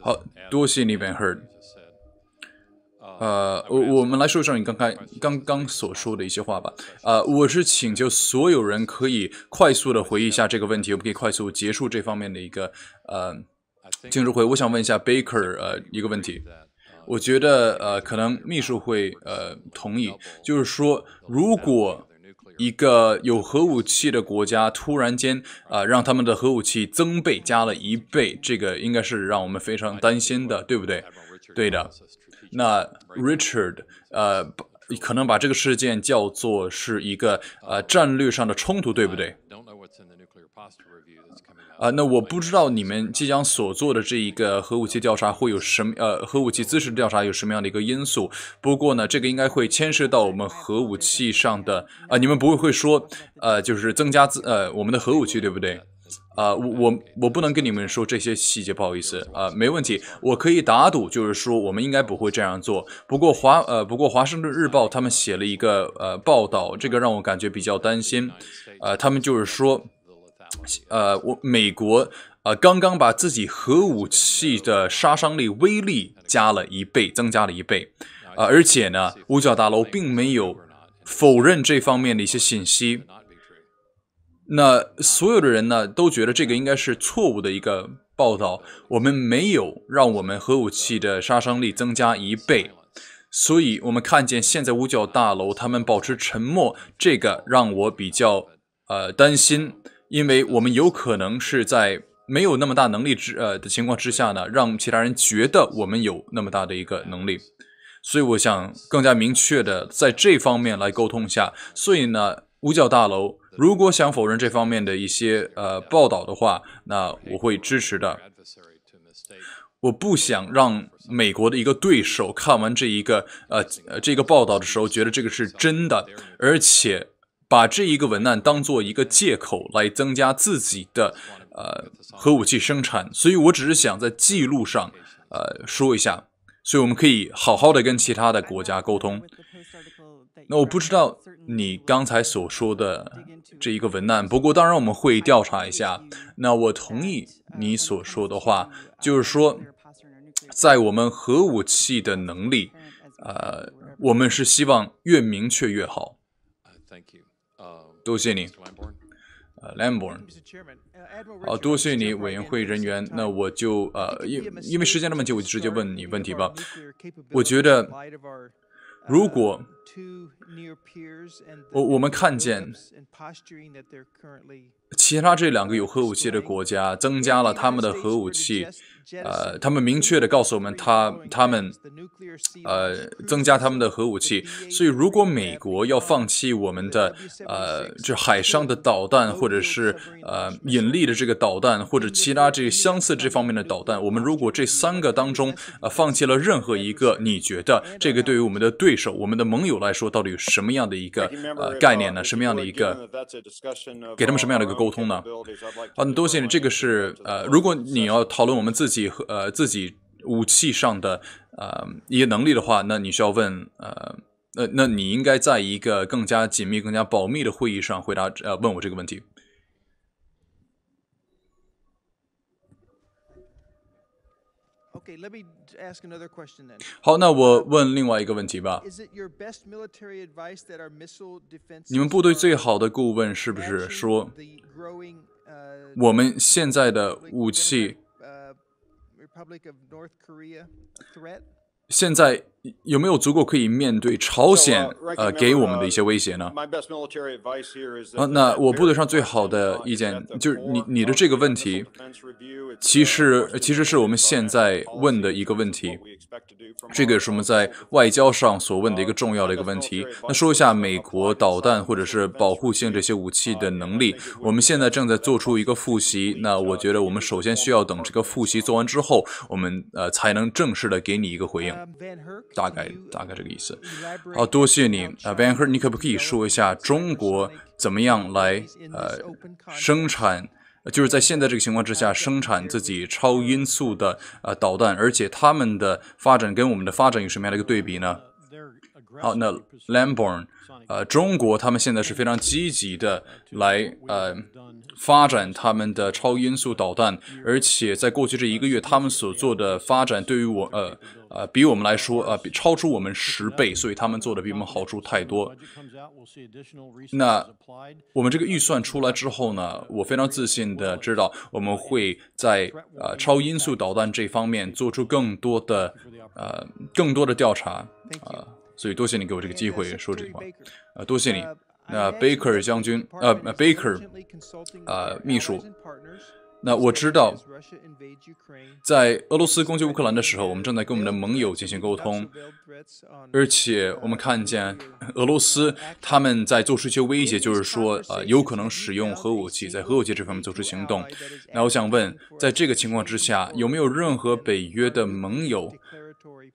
好多谢你 b n Heard。呃，我我们来说一说你刚才刚刚所说的一些话吧。啊，我是请求所有人可以快速的回忆一下这个问题，我们可以快速结束这方面的一个呃，进入会。我想问一下 Baker，呃，一个问题。我觉得呃，可能秘书会呃同意，就是说如果。一个有核武器的国家突然间，呃，让他们的核武器增倍加了一倍，这个应该是让我们非常担心的，对不对？对的。那 Richard，呃，可能把这个事件叫做是一个呃战略上的冲突，对不对？啊，那我不知道你们即将所做的这一个核武器调查会有什么，呃，核武器姿势调查有什么样的一个因素？不过呢，这个应该会牵涉到我们核武器上的，啊，你们不会会说，呃，就是增加自，呃，我们的核武器，对不对？啊，我我我不能跟你们说这些细节，不好意思，啊，没问题，我可以打赌，就是说我们应该不会这样做。不过华，呃，不过华盛顿日报他们写了一个，呃，报道，这个让我感觉比较担心，啊，他们就是说。呃，我美国啊，刚刚把自己核武器的杀伤力威力加了一倍，增加了一倍。啊，而且呢，五角大楼并没有否认这方面的一些信息。那所有的人呢，都觉得这个应该是错误的一个报道。我们没有让我们核武器的杀伤力增加一倍，所以我们看见现在五角大楼他们保持沉默，这个让我比较呃担心。因为我们有可能是在没有那么大能力之呃的情况之下呢，让其他人觉得我们有那么大的一个能力，所以我想更加明确的在这方面来沟通一下。所以呢，五角大楼如果想否认这方面的一些呃报道的话，那我会支持的。我不想让美国的一个对手看完这一个呃呃这个报道的时候，觉得这个是真的，而且。把这一个文案当做一个借口来增加自己的呃核武器生产，所以我只是想在记录上呃说一下，所以我们可以好好的跟其他的国家沟通。那我不知道你刚才所说的这一个文案，不过当然我们会调查一下。那我同意你所说的话，就是说在我们核武器的能力，呃，我们是希望越明确越好。Thank you. 多谢你，呃，Lamborn，呃，多谢你，委员会人员。那我就呃，因因为时间那么久，我就直接问你问题吧。我觉得，如果我我们看见其他这两个有核武器的国家增加了他们的核武器。呃，他们明确的告诉我们，他他们呃增加他们的核武器，所以如果美国要放弃我们的呃就海上的导弹，或者是呃引力的这个导弹，或者其他这相似这方面的导弹，我们如果这三个当中呃放弃了任何一个，你觉得这个对于我们的对手、我们的盟友来说，到底有什么样的一个呃概念呢？什么样的一个给他们什么样的一个沟通呢？啊，多谢你，这个是呃，如果你要讨论我们自己。自己呃，自己武器上的呃一些能力的话，那你需要问呃，那那你应该在一个更加紧密、更加保密的会议上回答呃，问我这个问题。Okay, let me ask another question then. 好，那我问另外一个问题吧。Is it your best military advice that our missile defense? 你们部队最好的顾问是不是说，我们现在的武器？Republic of North Korea threat? I 有没有足够可以面对朝鲜呃给我们的一些威胁呢？啊，那我部队上最好的意见就是你你的这个问题，其实其实是我们现在问的一个问题，这个是我们在外交上所问的一个重要的一个问题。那说一下美国导弹或者是保护性这些武器的能力，我们现在正在做出一个复习。那我觉得我们首先需要等这个复习做完之后，我们呃才能正式的给你一个回应。大概大概这个意思，好多谢你啊，vanher，你可不可以说一下中国怎么样来呃生产，就是在现在这个情况之下生产自己超音速的呃导弹，而且他们的发展跟我们的发展有什么样的一个对比呢？好，那 Lamborn，呃，中国他们现在是非常积极的来呃发展他们的超音速导弹，而且在过去这一个月，他们所做的发展对于我呃呃比我们来说比超出我们十倍，所以他们做的比我们好出太多。那我们这个预算出来之后呢，我非常自信的知道，我们会在呃超音速导弹这方面做出更多的呃更多的调查啊。所以多谢你给我这个机会说这句话，啊，多谢你。那 Baker 将军，呃，Baker，呃，秘书，那我知道，在俄罗斯攻击乌克兰的时候，我们正在跟我们的盟友进行沟通，而且我们看见俄罗斯他们在做出一些威胁，就是说，呃，有可能使用核武器，在核武器这方面做出行动。那我想问，在这个情况之下，有没有任何北约的盟友？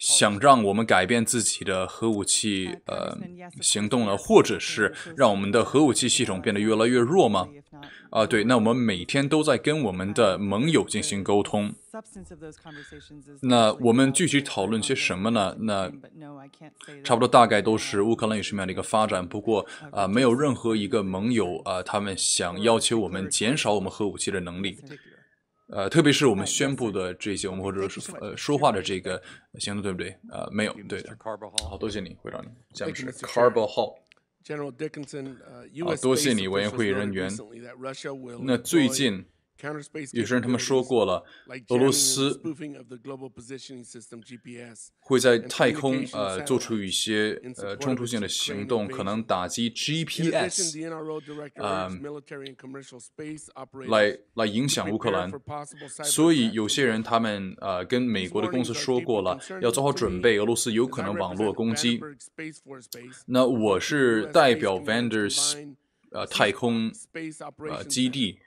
想让我们改变自己的核武器呃行动了，或者是让我们的核武器系统变得越来越弱吗？啊，对，那我们每天都在跟我们的盟友进行沟通。那我们具体讨论些什么呢？那差不多大概都是乌克兰有什么样的一个发展。不过啊，没有任何一个盟友啊，他们想要求我们减少我们核武器的能力。呃，特别是我们宣布的这些，我们或者是呃说话的这个行动，对不对？呃，没有，对的。好多谢你，会长，你下面是 Carbo l 啊，多谢你，委员会人员。那最近。有些人他们说过了，俄罗斯会在太空呃做出一些呃冲突性的行动，可能打击 GPS，呃，来来影响乌克兰。所以有些人他们呃跟美国的公司说过了，要做好准备，俄罗斯有可能网络攻击。那我是代表 Vendors，呃，太空呃基地。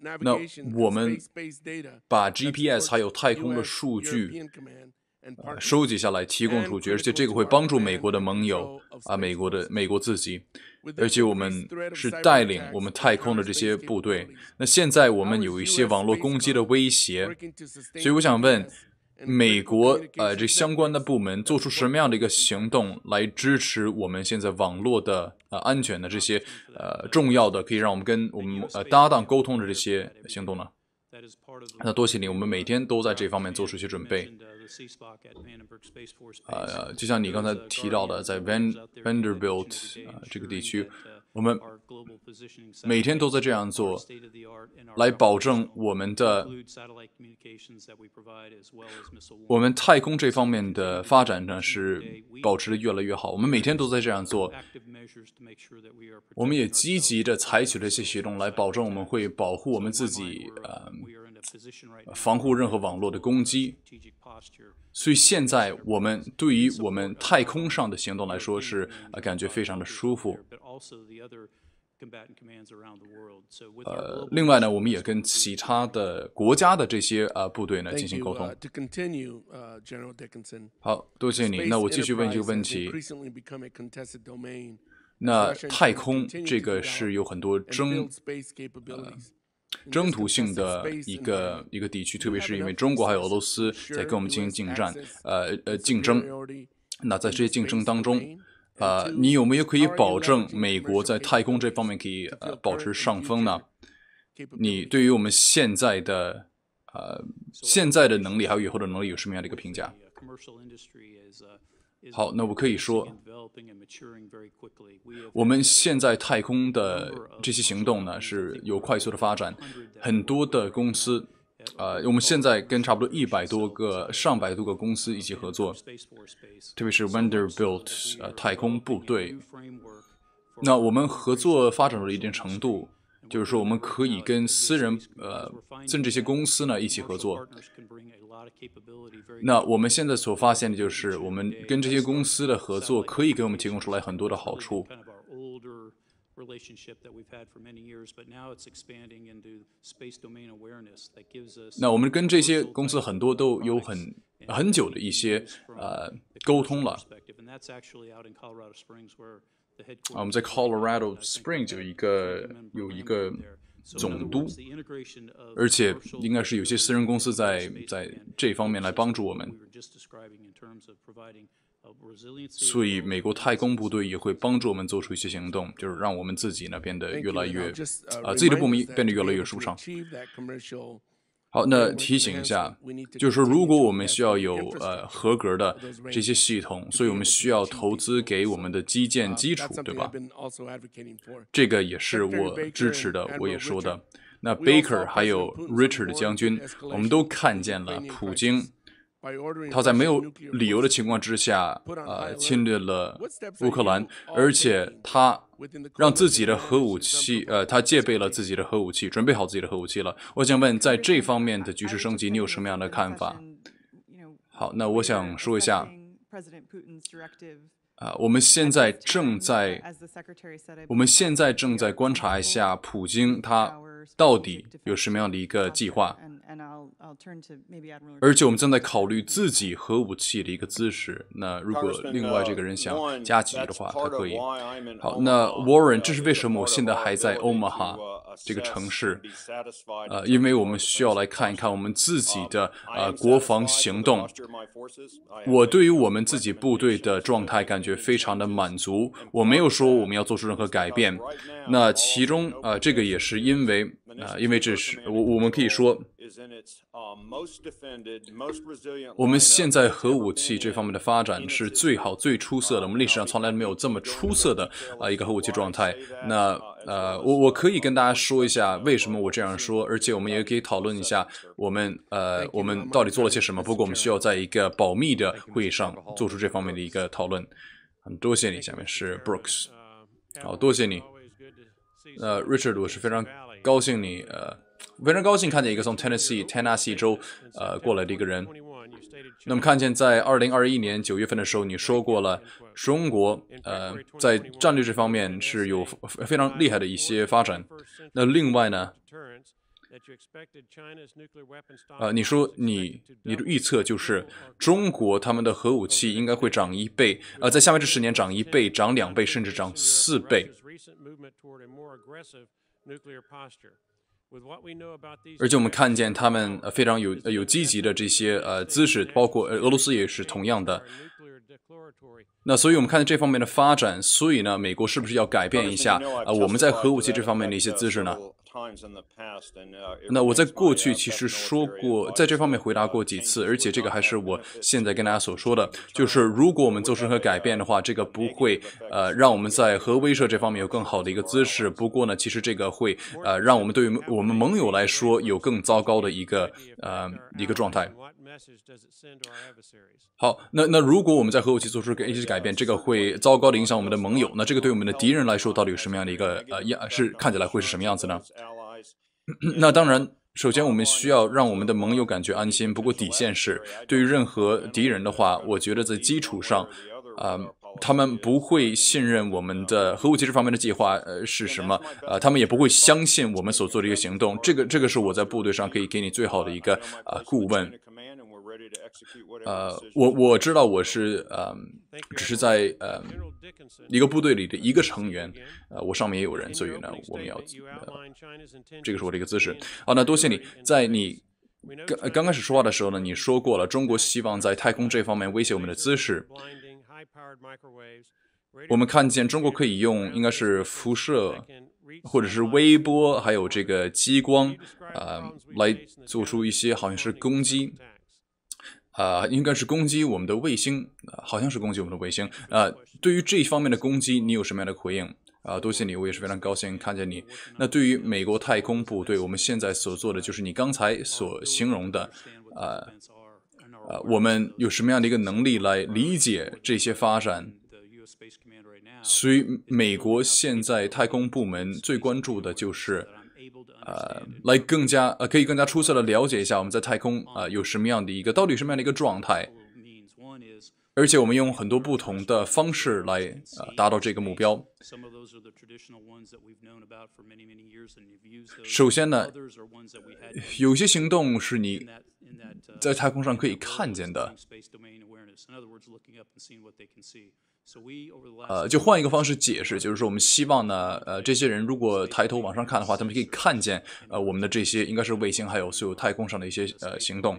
那我们把 GPS 还有太空的数据呃、收集下来，提供出去，而且这个会帮助美国的盟友啊，美国的美国自己，而且我们是带领我们太空的这些部队。那现在我们有一些网络攻击的威胁，所以我想问。美国，呃，这相关的部门做出什么样的一个行动来支持我们现在网络的，呃，安全的这些，呃，重要的可以让我们跟我们，呃，搭档沟通的这些行动呢？那多谢你，我们每天都在这方面做出一些准备。呃，就像你刚才提到的，在 Vanderbilt 这个地区，我们。每天都在这样做，来保证我们的我们太空这方面的发展呢是保持的越来越好。我们每天都在这样做，我们也积极的采取这些行动来保证我们会保护我们自己，呃，防护任何网络的攻击。所以现在我们对于我们太空上的行动来说是感觉非常的舒服。呃，另外呢，我们也跟其他的国家的这些呃部队呢进行沟通。好，多谢你。那我继续问一个问题。那太空这个是有很多争呃争途性的一个一个地区，特别是因为中国还有俄罗斯在跟我们进行竞战，呃呃，竞争。那在这些竞争当中。呃，你有没有可以保证美国在太空这方面可以呃保持上风呢？你对于我们现在的呃现在的能力还有以后的能力有什么样的一个评价？好，那我可以说，我们现在太空的这些行动呢是有快速的发展，很多的公司。呃，我们现在跟差不多一百多个、上百多个公司一起合作，特别是 Vanderbilt 呃太空部队。那我们合作发展到了一定程度，就是说我们可以跟私人呃甚至这些公司呢一起合作。那我们现在所发现的就是，我们跟这些公司的合作可以给我们提供出来很多的好处。那我们跟这些公司很多都有很很久的一些呃沟通了。啊，我们在 Colorado Springs 有一个有一个总督，而且应该是有些私人公司在在这一方面来帮助我们。所以，美国太空部队也会帮助我们做出一些行动，就是让我们自己呢变得越来越，啊，自己的部门变得越来越舒畅。好，那提醒一下，就是如果我们需要有呃合格的这些系统，所以我们需要投资给我们的基建基础，对吧？这个也是我支持的，我也说的。那 Baker 还有 Richard 将军，我们都看见了普京。他在没有理由的情况之下，呃，侵略了乌克兰，而且他让自己的核武器，呃，他戒备了自己的核武器，准备好自己的核武器了。我想问，在这方面的局势升级，你有什么样的看法？好，那我想说一下，啊，我们现在正在，我们现在正在观察一下普京他。到底有什么样的一个计划？而且我们正在考虑自己核武器的一个姿势。那如果另外这个人想加几句的话，他可以。好，那 Warren，这是为什么我现在还在 Omaha 这个城市？呃，因为我们需要来看一看我们自己的呃国防行动。我对于我们自己部队的状态感觉非常的满足。我没有说我们要做出任何改变。那其中呃，这个也是因为。啊，因为这是我我们可以说，我们现在核武器这方面的发展是最好最出色的，我们历史上从来没有这么出色的啊一个核武器状态。那呃，我我可以跟大家说一下为什么我这样说，而且我们也可以讨论一下我们呃我们到底做了些什么。不过我们需要在一个保密的会议上做出这方面的一个讨论。很多谢你，下面是 Brooks，好多谢你，呃 Richard 我是非常。高兴你，呃，非常高兴看见一个从 Tennessee Tennessee 州，呃，过来的一个人。那么看见在二零二一年九月份的时候，你说过了中国，呃，在战略这方面是有非常厉害的一些发展。那另外呢，呃，你说你你的预测就是中国他们的核武器应该会涨一倍，呃，在下面这十年涨一倍、涨两倍，甚至涨四倍。nuclear posture. 而且我们看见他们呃非常有有积极的这些呃姿势，包括俄罗斯也是同样的。那所以我们看到这方面的发展，所以呢，美国是不是要改变一下啊？我们在核武器这方面的一些姿势呢？那我在过去其实说过，在这方面回答过几次，而且这个还是我现在跟大家所说的，就是如果我们做出任何改变的话，这个不会呃让我们在核威慑这方面有更好的一个姿势。不过呢，其实这个会呃让我们对于。我们盟友来说，有更糟糕的一个呃一个状态。好，那那如果我们在核武器做出一些改变，这个会糟糕的影响我们的盟友。那这个对我们的敌人来说，到底有什么样的一个呃样是看起来会是什么样子呢？那当然，首先我们需要让我们的盟友感觉安心。不过底线是，对于任何敌人的话，我觉得在基础上，啊。他们不会信任我们的核武器这方面的计划，呃，是什么？呃，他们也不会相信我们所做的一个行动。这个，这个是我在部队上可以给你最好的一个呃顾问。呃，我我知道我是呃，只是在呃一个部队里的一个成员。呃，我上面也有人，所以呢，我们要呃、这个是我的一个姿势。好，那多谢你在你刚刚开始说话的时候呢，你说过了，中国希望在太空这方面威胁我们的姿势。我们看见中国可以用，应该是辐射，或者是微波，还有这个激光，呃，来做出一些好像是攻击，啊，应该是攻击我们的卫星，好像是攻击我们的卫星。呃，对于这一方面的攻击，你有什么样的回应？啊，多谢你，我也是非常高兴看见你。那对于美国太空部队，我们现在所做的就是你刚才所形容的，呃。呃，我们有什么样的一个能力来理解这些发展？所以，美国现在太空部门最关注的就是，呃，来更加呃，可以更加出色的了解一下我们在太空啊有什么样的一个到底什么样的一个状态。而且我们用很多不同的方式来呃达到这个目标。首先呢，有些行动是你在太空上可以看见的。呃，就换一个方式解释，就是说我们希望呢，呃，这些人如果抬头往上看的话，他们可以看见呃我们的这些应该是卫星，还有所有太空上的一些呃行动。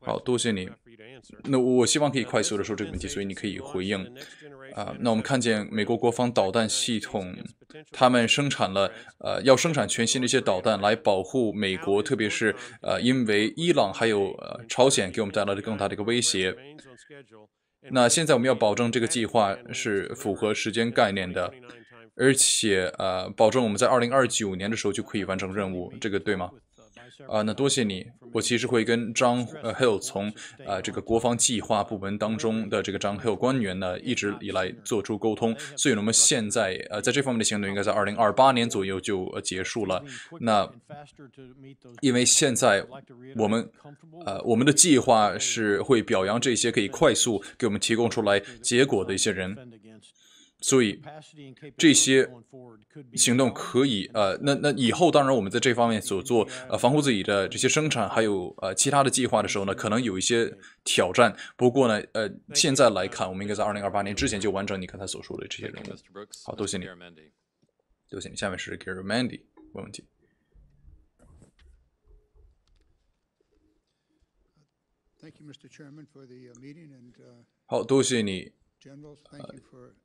好多谢你。那我希望可以快速的说这个问题，所以你可以回应啊。那我们看见美国国防导弹系统，他们生产了呃，要生产全新的一些导弹来保护美国，特别是呃，因为伊朗还有呃朝鲜给我们带来的更大的一个威胁。那现在我们要保证这个计划是符合时间概念的，而且呃，保证我们在二零二九年的时候就可以完成任务，这个对吗？啊，那多谢你。我其实会跟张呃，还有从啊这个国防计划部门当中的这个张还有官员呢，一直以来做出沟通。所以，我们现在呃，在这方面的行动应该在二零二八年左右就结束了。那因为现在我们呃，我们的计划是会表扬这些可以快速给我们提供出来结果的一些人。所以这些行动可以，呃，那那以后当然我们在这方面所做，呃，防护自己的这些生产，还有呃其他的计划的时候呢，可能有一些挑战。不过呢，呃，现在来看，我们应该在二零二八年之前就完成。你刚才所说的这些任务。好，多谢你。多谢你。下面是 g a r y m a n d i 问问题。Thank you, Mr. Chairman, for the meeting. And, uh, 好，多谢你。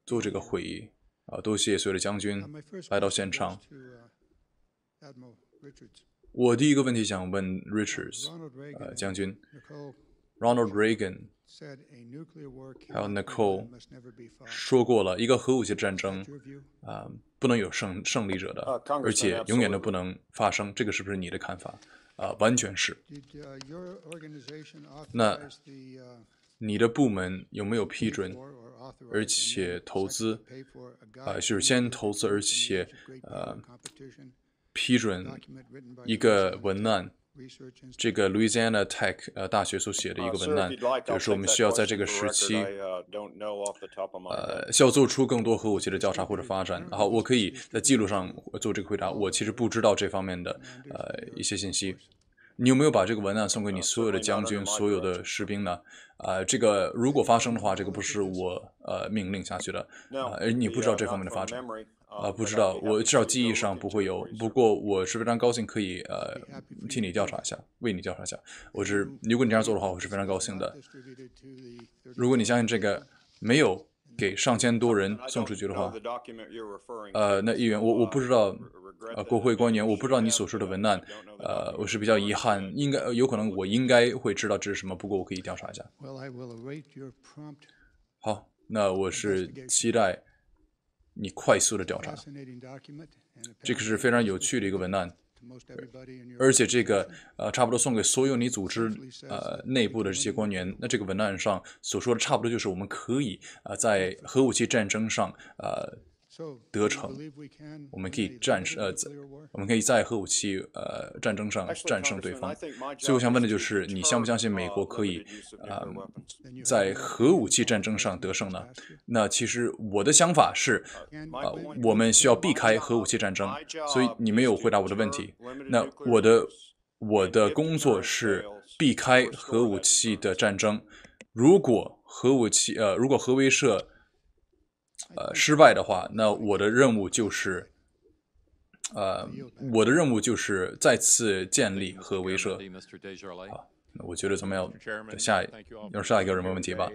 做这个会议啊，多谢所有的将军来到现场。我第一个问题想问 Richard s 呃，将军，Ronald Reagan 还有 Nicole 说过了，一个核武器战争啊不能有胜胜利者的，而且永远都不能发生。这个是不是你的看法啊？完全是。那。你的部门有没有批准，而且投资，啊，就是先投资，而且，呃，批准一个文案，这个 Louisiana Tech 呃大学所写的一个文案，就是我们需要在这个时期，呃，需要做出更多核武器的调查或者发展。好，我可以在记录上做这个回答，我其实不知道这方面的呃一些信息。你有没有把这个文案送给你所有的将军、所有的士兵呢？啊，这个如果发生的话，这个不是我呃命令下去的。而你不知道这方面的发展啊？不知道，我至少记忆上不会有。不过我是非常高兴可以呃替你调查一下，为你调查一下。我是如果你这样做的话，我是非常高兴的。如果你相信这个没有。给上千多人送出去的话，呃，那议员，我我不知道，呃，国会官员，我不知道你所说的文案，呃，我是比较遗憾，应该有可能我应该会知道这是什么，不过我可以调查一下。好，那我是期待你快速的调查，这个是非常有趣的一个文案。而且这个呃，差不多送给所有你组织呃内部的这些官员。那这个文案上所说的，差不多就是我们可以呃，在核武器战争上呃。得逞，我们可以战胜呃，我们可以在核武器呃战争上战胜对方。所以我想问的就是，你相不相信美国可以啊在核武器战争上得胜呢？那其实我的想法是啊，我们需要避开核武器战争。所以你没有回答我的问题。那我的我的工作是避开核武器的战争。如果核武器呃，如果核威慑。呃，失败的话，那我的任务就是，呃，我的任务就是再次建立和威慑。好，那我觉得咱们要下要下一个什么问题吧？